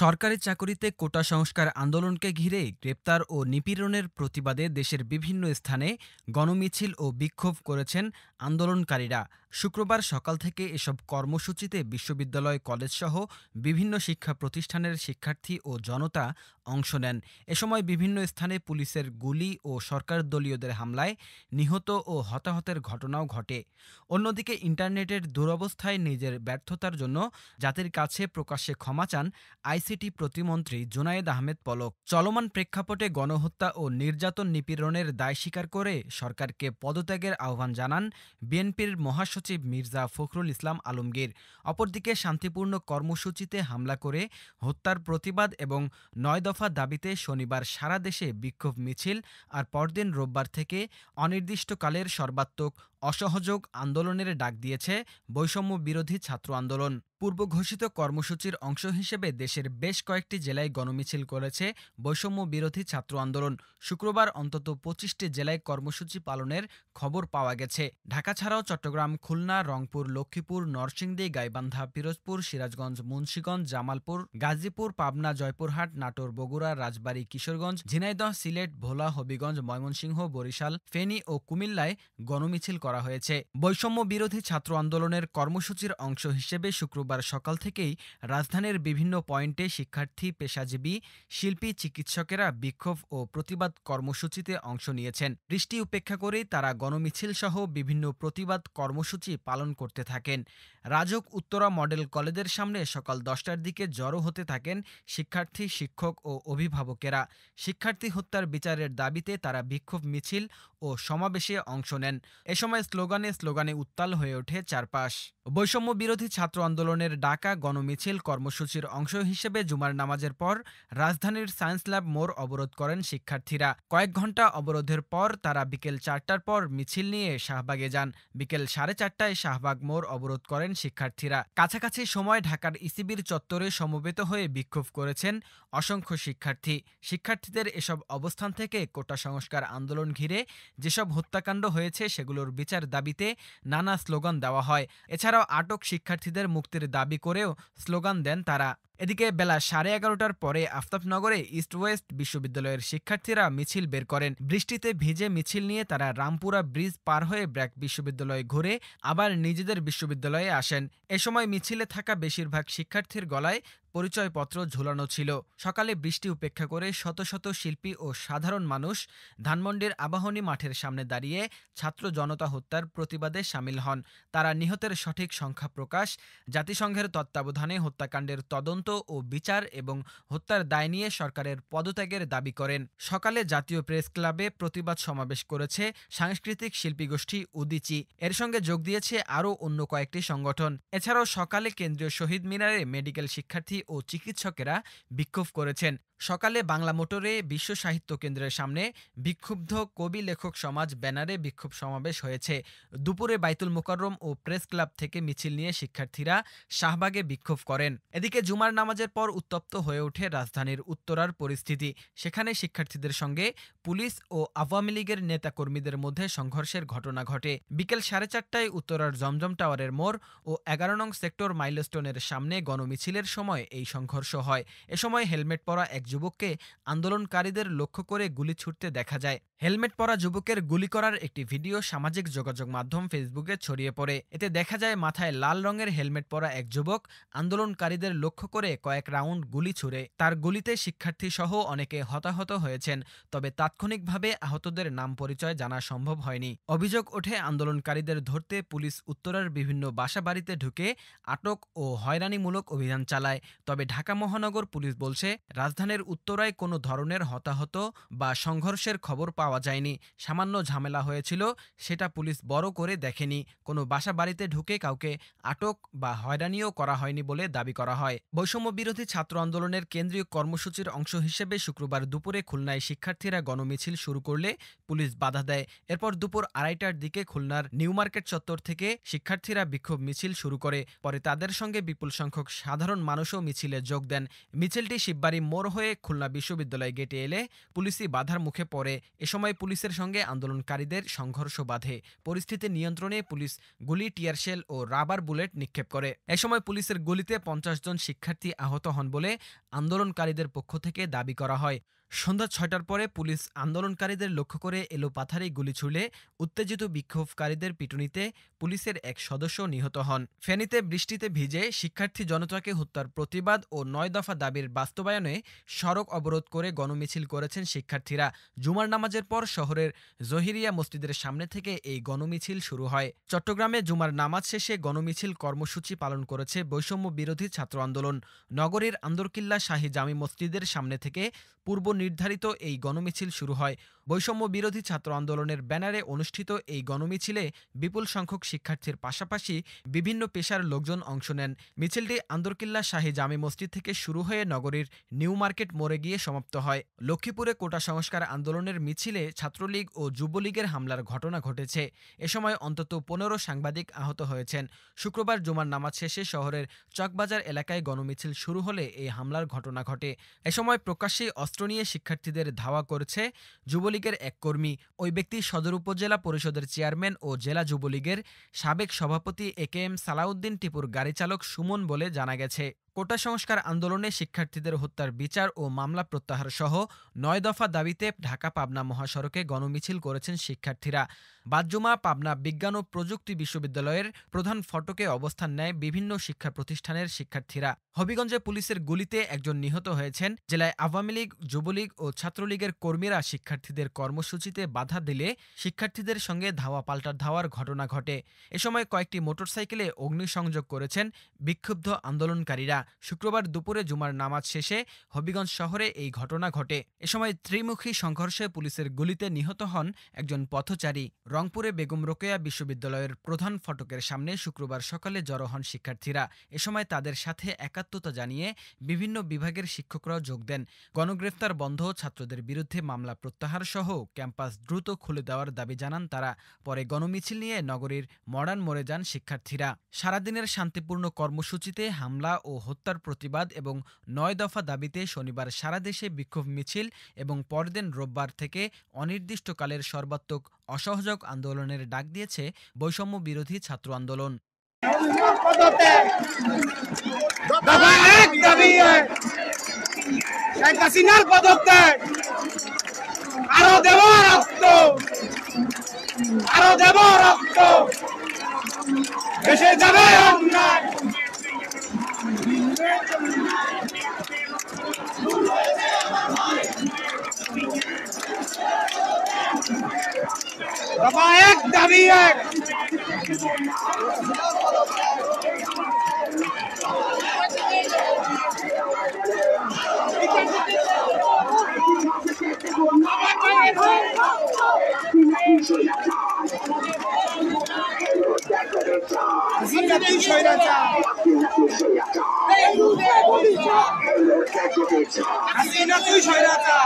সরকারি চাকরিতে কোটা সংস্কার আন্দোলনকে ঘিরে গ্রেপ্তার ও নিপীড়নের প্রতিবাদে দেশের বিভিন্ন স্থানে গণমিছিল ও বিক্ষোভ করেছেন আন্দোলনকারীরা শুক্রবার সকাল থেকে এসব কর্মসূচিতে বিশ্ববিদ্যালয় কলেজসহ বিভিন্ন শিক্ষা প্রতিষ্ঠানের শিক্ষার্থী ও জনতা অংশ নেন এ সময় বিভিন্ন স্থানে পুলিশের গুলি ও সরকার দলীয়দের হামলায় নিহত ও হতাহতের ঘটনাও ঘটে অন্যদিকে ইন্টারনেটের দুরবস্থায় নিজের ব্যর্থতার জন্য জাতির কাছে প্রকাশ্যে ক্ষমা চান আইসি সিটি প্রতিমন্ত্রী জুনায়েদ আহমেদ পলক চলমান প্রেক্ষাপটে গণহত্যা ও নির্যাতন নিপীড়নের দায় স্বীকার করে সরকারকে পদত্যাগের আহ্বান জানান বিএনপির মহাসচিব মির্জা ফখরুল ইসলাম আলমগীর অপরদিকে শান্তিপূর্ণ কর্মসূচিতে হামলা করে হত্যার প্রতিবাদ এবং নয় দফা দাবিতে শনিবার সারা দেশে বিক্ষোভ মিছিল আর পরদিন রোববার থেকে অনির্দিষ্টকালের সর্বাত্মক অসহযোগ আন্দোলনের ডাক দিয়েছে বৈষম্য বিরোধী ছাত্র আন্দোলন পূর্ব ঘোষিত কর্মসূচির অংশ হিসেবে দেশের বেশ কয়েকটি জেলায় গণমিছিল করেছে বৈষম্য বিরোধী ছাত্র আন্দোলন শুক্রবার অন্তত পঁচিশটি জেলায় কর্মসূচি পালনের খবর পাওয়া গেছে ঢাকা ছাড়াও চট্টগ্রাম খুলনা রংপুর লক্ষ্মীপুর নরসিংদী গাইবান্ধা পিরোজপুর সিরাজগঞ্জ মুন্সীগঞ্জ জামালপুর গাজীপুর পাবনা জয়পুরহাট নাটোর বগুড়া রাজবাড়ী কিশোরগঞ্জ ঝিনাইদহ সিলেট ভোলা হবিগঞ্জ ময়মনসিংহ বরিশাল ফেনী ও কুমিল্লায় গণমিছিল করা করা হয়েছে বৈষম্য বিরোধী ছাত্র আন্দোলনের কর্মসূচির অংশ হিসেবে শুক্রবার সকাল থেকেই রাজধানীর বিভিন্ন পয়েন্টে শিক্ষার্থী পেশাজীবী শিল্পী চিকিৎসকেরা বিক্ষোভ ও প্রতিবাদ কর্মসূচিতে অংশ নিয়েছেন বৃষ্টি উপেক্ষা করে তারা গণমিছিল সহ বিভিন্ন প্রতিবাদ কর্মসূচি পালন করতে থাকেন রাজক উত্তরা মডেল কলেজের সামনে সকাল দশটার দিকে জড়ো হতে থাকেন শিক্ষার্থী শিক্ষক ও অভিভাবকেরা শিক্ষার্থী হত্যার বিচারের দাবিতে তারা বিক্ষোভ মিছিল ও সমাবেশে অংশ নেন এ সময় স্লোগানে স্লোগানে উত্তাল হয়ে ওঠে চারপাশ বৈষম্য বিরোধী ছাত্র আন্দোলনের ডাকা গণমিছিল কর্মসূচির অংশ হিসেবে জুমার নামাজের পর রাজধানীর সায়েন্স ল্যাব মোড় অবরোধ করেন শিক্ষার্থীরা কয়েক ঘন্টা অবরোধের পর তারা বিকেল চারটার পর মিছিল নিয়ে শাহবাগে যান বিকেল সাড়ে চারটায় শাহবাগ মোড় অবরোধ করেন শিক্ষার্থীরা কাছাকাছি সময় ঢাকার ইসিবির চত্বরে সমবেত হয়ে বিক্ষোভ করেছেন অসংখ্য শিক্ষার্থী শিক্ষার্থীদের এসব অবস্থান থেকে কোটা সংস্কার আন্দোলন ঘিরে যেসব হত্যাকাণ্ড হয়েছে সেগুলোর বিচার দাবিতে নানা স্লোগান দেওয়া হয় এছাড়াও আটক শিক্ষার্থীদের মুক্তির দাবি করেও স্লোগান দেন তারা এদিকে বেলা সাড়ে এগারোটার পরে আফতাবনগরে ইস্ট ওয়েস্ট বিশ্ববিদ্যালয়ের শিক্ষার্থীরা মিছিল বের করেন বৃষ্টিতে ভিজে মিছিল নিয়ে তারা রামপুরা ব্রিজ পার হয়ে ব্র্যাক বিশ্ববিদ্যালয়ে ঘুরে আবার নিজেদের বিশ্ববিদ্যালয়ে আসেন এ সময় মিছিলে থাকা বেশিরভাগ শিক্ষার্থীর গলায় পরিচয়পত্র ঝুলানো ছিল সকালে বৃষ্টি উপেক্ষা করে শত শত শিল্পী ও সাধারণ মানুষ ধানমন্ডির আবাহনী মাঠের সামনে দাঁড়িয়ে ছাত্র জনতা হত্যার প্রতিবাদে সামিল হন তারা নিহতের সঠিক সংখ্যা প্রকাশ জাতিসংঘের তত্ত্বাবধানে হত্যাকাণ্ডের তদন্ত ও বিচার এবং হত্যার দায় নিয়ে সরকারের পদত্যাগের দাবি করেন সকালে জাতীয় প্রেস ক্লাবে প্রতিবাদ সমাবেশ করেছে সাংস্কৃতিক শিল্পী গোষ্ঠী উদিচি এর সঙ্গে যোগ দিয়েছে আরও অন্য কয়েকটি সংগঠন এছাড়াও সকালে কেন্দ্রীয় শহীদ মিনারে মেডিকেল শিক্ষার্থী ও চিকিৎসকেরা বিক্ষোভ করেছেন সকালে বাংলা মোটরে বিশ্ব সাহিত্য কেন্দ্রের সামনে বিক্ষুব্ধ কবি লেখক সমাজ ব্যানারে বিক্ষোভ সমাবেশ হয়েছে দুপুরে বাইতুল মোকাররম ও প্রেস ক্লাব থেকে মিছিল নিয়ে শিক্ষার্থীরা শাহবাগে বিক্ষোভ করেন এদিকে জুমার নামাজের পর উত্তপ্ত হয়ে ওঠে রাজধানীর উত্তরার পরিস্থিতি সেখানে শিক্ষার্থীদের সঙ্গে পুলিশ ও আওয়ামী লীগের নেতাকর্মীদের মধ্যে সংঘর্ষের ঘটনা ঘটে বিকেল সাড়ে চারটায় উত্তরার জমজম টাওয়ারের মোড় ও এগারো নং সেক্টর মাইলস্টোনের সামনে গণমিছিলের সময় এই সংঘর্ষ হয় এ সময় হেলমেট পরা এক যুবককে আন্দোলনকারীদের লক্ষ্য করে গুলি ছুটতে দেখা যায় হেলমেট পরা যুবকের গুলি করার একটি ভিডিও সামাজিক যোগাযোগ মাধ্যম ফেসবুকে ছড়িয়ে পড়ে এতে দেখা যায় মাথায় লাল রঙের হেলমেট পরা এক যুবক আন্দোলনকারীদের লক্ষ্য করে কয়েক রাউন্ড গুলি ছুড়ে তার গুলিতে শিক্ষার্থী সহ অনেকে হতাহত হয়েছেন তবে তাৎক্ষণিকভাবে আহতদের নাম পরিচয় জানা সম্ভব হয়নি অভিযোগ ওঠে আন্দোলনকারীদের ধরতে পুলিশ উত্তরার বিভিন্ন বাসা বাড়িতে ঢুকে আটক ও হয়রানিমূলক অভিযান চালায় তবে ঢাকা মহানগর পুলিশ বলছে রাজধানীর উত্তরায় কোনো ধরনের হতাহত বা সংঘর্ষের খবর পাওয়া পাওয়া যায়নি সামান্য ঝামেলা হয়েছিল সেটা পুলিশ বড় করে দেখেনি কোনো বাসা বাড়িতে ঢুকে কাউকে আটক বা হয়রানিও করা হয়নি বলে দাবি করা হয় বৈষম্য বিরোধী ছাত্র আন্দোলনের কেন্দ্রীয় কর্মসূচির অংশ হিসেবে শুক্রবার দুপুরে খুলনায় শিক্ষার্থীরা গণমিছিল শুরু করলে পুলিশ বাধা দেয় এরপর দুপুর আড়াইটার দিকে খুলনার নিউ মার্কেট চত্বর থেকে শিক্ষার্থীরা বিক্ষোভ মিছিল শুরু করে পরে তাদের সঙ্গে বিপুল সংখ্যক সাধারণ মানুষও মিছিলে যোগ দেন মিছিলটি শিববাড়ি মোড় হয়ে খুলনা বিশ্ববিদ্যালয় গেটে এলে পুলিশি বাধার মুখে পড়ে এ সময় পুলিশের সঙ্গে আন্দোলনকারীদের সংঘর্ষ বাধে পরিস্থিতি নিয়ন্ত্রণে পুলিশ গুলি টিয়ারশেল ও রাবার বুলেট নিক্ষেপ করে এ সময় পুলিশের গুলিতে পঞ্চাশ জন শিক্ষার্থী আহত হন বলে আন্দোলনকারীদের পক্ষ থেকে দাবি করা হয় সন্ধ্যা ছয়টার পরে পুলিশ আন্দোলনকারীদের লক্ষ্য করে এলো গুলি ছুড়লে উত্তেজিত বিক্ষোভকারীদের পিটুনিতে পুলিশের এক সদস্য নিহত হন ফেনীতে বৃষ্টিতে ভিজে শিক্ষার্থী জনতাকে হত্যার প্রতিবাদ ও নয় দফা দাবির বাস্তবায়নে সড়ক অবরোধ করে গণমিছিল করেছেন শিক্ষার্থীরা জুমার নামাজের পর শহরের জহিরিয়া মসজিদের সামনে থেকে এই গণমিছিল শুরু হয় চট্টগ্রামে জুমার নামাজ শেষে গণমিছিল কর্মসূচি পালন করেছে বৈষম্য বিরোধী ছাত্র আন্দোলন নগরীর আন্দরকিল্লা শাহী জামি মসজিদের সামনে থেকে পূর্ব নির্ধারিত এই গণমিছিল শুরু হয় বৈষম্য বিরোধী ছাত্র আন্দোলনের ব্যানারে অনুষ্ঠিত এই গণমিছিলে বিপুল সংখ্যক শিক্ষার্থীর পাশাপাশি বিভিন্ন পেশার লোকজন অংশ নেন মিছিলটি আন্দরকিল্লা শাহী জামি মসজিদ থেকে শুরু হয়ে নগরীর নিউ মার্কেট মোড়ে গিয়ে সমাপ্ত হয় লক্ষ্মীপুরে কোটা সংস্কার আন্দোলনের মিছিলে ছাত্রলীগ ও যুবলীগের হামলার ঘটনা ঘটেছে এ সময় অন্তত পনেরো সাংবাদিক আহত হয়েছেন শুক্রবার জুমার নামাজ শেষে শহরের চকবাজার এলাকায় গণমিছিল শুরু হলে এই হামলার ঘটনা ঘটে এ সময় প্রকাশ্যে অস্ত্র নিয়ে শিক্ষার্থীদের ধাওয়া করেছে যুব যুবলীগের এক কর্মী ওই ব্যক্তি সদর উপজেলা পরিষদের চেয়ারম্যান ও জেলা যুবলীগের সাবেক সভাপতি এ কে এম সালাউদ্দিন টিপুর গাড়ি চালক সুমন বলে জানা গেছে কোটা সংস্কার আন্দোলনে শিক্ষার্থীদের হত্যার বিচার ও মামলা প্রত্যাহার সহ নয় দফা দাবিতে ঢাকা পাবনা মহাসড়কে গণমিছিল করেছেন শিক্ষার্থীরা বাদজুমা পাবনা বিজ্ঞান ও প্রযুক্তি বিশ্ববিদ্যালয়ের প্রধান ফটকে অবস্থান নেয় বিভিন্ন শিক্ষা প্রতিষ্ঠানের শিক্ষার্থীরা হবিগঞ্জে পুলিশের গুলিতে একজন নিহত হয়েছেন জেলায় আওয়ামী লীগ যুবলীগ ও ছাত্রলীগের কর্মীরা শিক্ষার্থীদের কর্মসূচিতে বাধা দিলে শিক্ষার্থীদের সঙ্গে ধাওয়া পাল্টা ধাওয়ার ঘটনা ঘটে এ সময় কয়েকটি মোটরসাইকেলে অগ্নিসংযোগ করেছেন বিক্ষুব্ধ আন্দোলনকারীরা শুক্রবার দুপুরে জুমার নামাজ শেষে হবিগঞ্জ শহরে এই ঘটনা ঘটে এ সময় ত্রিমুখী সংঘর্ষে পুলিশের গুলিতে নিহত হন একজন পথচারী রংপুরে বেগম রোকেয়া বিশ্ববিদ্যালয়ের প্রধান ফটকের সামনে শুক্রবার সকালে জড়ো হন শিক্ষার্থীরা এ সময় তাদের সাথে একাত্মতা জানিয়ে বিভিন্ন বিভাগের শিক্ষকরাও যোগ দেন গণগ্রেফতার বন্ধ ছাত্রদের বিরুদ্ধে মামলা প্রত্যাহার সহ ক্যাম্পাস দ্রুত খুলে দেওয়ার দাবি জানান তারা পরে গণমিছিল নিয়ে নগরীর মডার্ন মোড়ে যান শিক্ষার্থীরা সারাদিনের শান্তিপূর্ণ কর্মসূচিতে হামলা ও হত্যার প্রতিবাদ এবং নয় দফা দাবিতে শনিবার সারা দেশে বিক্ষোভ মিছিল এবং পরদিন রোববার থেকে অনির্দিষ্টকালের সর্বাত্মক অসহযোগ আন্দোলনের ডাক দিয়েছে বৈষম্য বিরোধী ছাত্র আন্দোলন শেখ আরো দেব রক্ত এসে যাবে অন্যায় maniac! I see not too shy that time. I see not too shy that time.